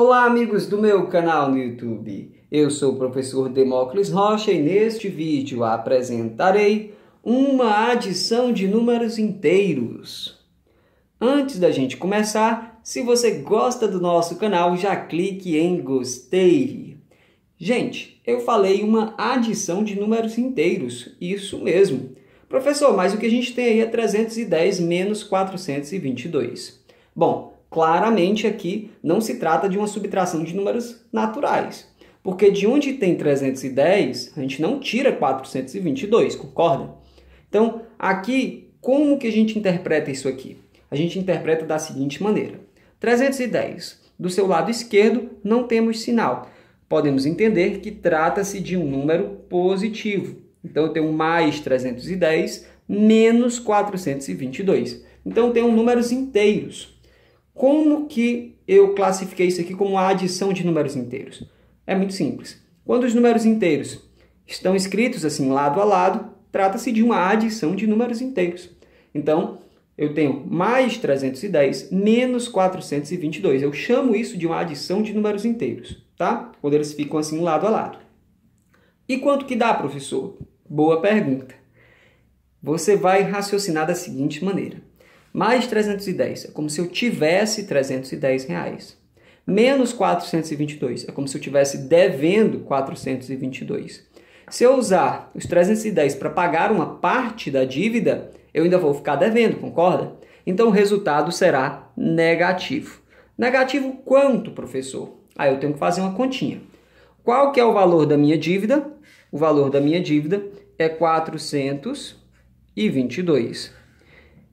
Olá, amigos do meu canal no YouTube. Eu sou o professor Demócles Rocha e neste vídeo apresentarei uma adição de números inteiros. Antes da gente começar, se você gosta do nosso canal, já clique em gostei. Gente, eu falei uma adição de números inteiros, isso mesmo. Professor, mas o que a gente tem aí é 310 menos 422. Bom, claramente aqui não se trata de uma subtração de números naturais. Porque de onde tem 310, a gente não tira 422, concorda? Então, aqui, como que a gente interpreta isso aqui? A gente interpreta da seguinte maneira. 310, do seu lado esquerdo, não temos sinal. Podemos entender que trata-se de um número positivo. Então, eu tenho mais 310 menos 422. Então, eu tenho números inteiros. Como que eu classifiquei isso aqui como a adição de números inteiros? É muito simples. Quando os números inteiros estão escritos assim lado a lado, trata-se de uma adição de números inteiros. Então, eu tenho mais 310 menos 422. Eu chamo isso de uma adição de números inteiros, tá? Quando eles ficam assim lado a lado. E quanto que dá, professor? Boa pergunta. Você vai raciocinar da seguinte maneira. Mais 310 é como se eu tivesse 310 reais. Menos 422 é como se eu tivesse devendo 422. Se eu usar os 310 para pagar uma parte da dívida, eu ainda vou ficar devendo, concorda? Então o resultado será negativo. Negativo quanto, professor? Aí eu tenho que fazer uma continha. Qual que é o valor da minha dívida? O valor da minha dívida é 422.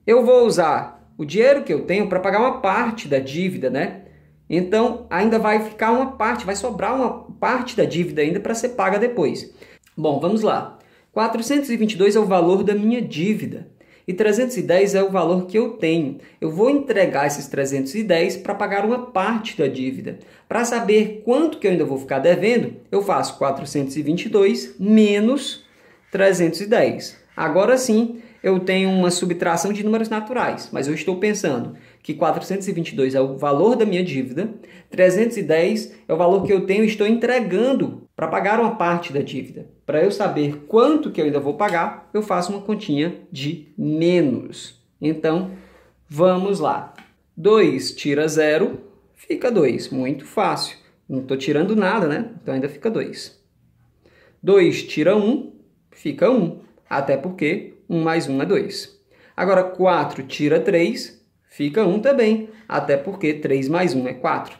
Eu vou usar o dinheiro que eu tenho para pagar uma parte da dívida, né? Então ainda vai ficar uma parte, vai sobrar uma parte da dívida ainda para ser paga depois. Bom, vamos lá. 422 é o valor da minha dívida e 310 é o valor que eu tenho. Eu vou entregar esses 310 para pagar uma parte da dívida. Para saber quanto que eu ainda vou ficar devendo, eu faço 422 menos 310. Agora sim, eu tenho uma subtração de números naturais, mas eu estou pensando que 422 é o valor da minha dívida, 310 é o valor que eu tenho e estou entregando para pagar uma parte da dívida. Para eu saber quanto que eu ainda vou pagar, eu faço uma continha de menos. Então, vamos lá. 2 tira 0, fica 2. Muito fácil. Não estou tirando nada, né? Então ainda fica 2. 2 tira 1, um, fica 1. Um até porque 1 mais 1 é 2. Agora, 4 tira 3, fica 1 também, até porque 3 mais 1 é 4.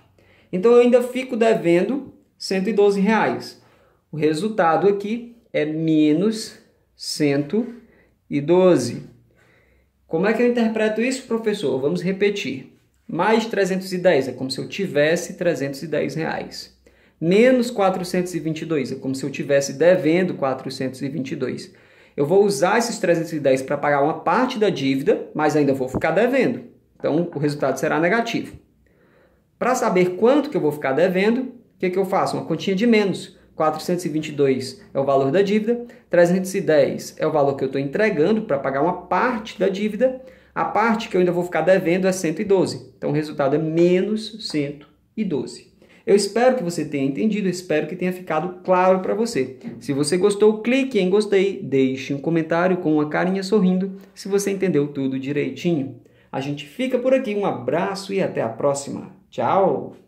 Então, eu ainda fico devendo 112 O resultado aqui é menos 112. Como é que eu interpreto isso, professor? Vamos repetir. Mais 310 é como se eu tivesse 310 reais. Menos 422 é como se eu tivesse devendo 422. Eu vou usar esses 310 para pagar uma parte da dívida, mas ainda vou ficar devendo. Então, o resultado será negativo. Para saber quanto que eu vou ficar devendo, o que, que eu faço? Uma continha de menos. 422 é o valor da dívida, 310 é o valor que eu estou entregando para pagar uma parte da dívida, a parte que eu ainda vou ficar devendo é 112. Então, o resultado é menos 112. Eu espero que você tenha entendido, espero que tenha ficado claro para você. Se você gostou, clique em gostei, deixe um comentário com uma carinha sorrindo se você entendeu tudo direitinho. A gente fica por aqui, um abraço e até a próxima. Tchau!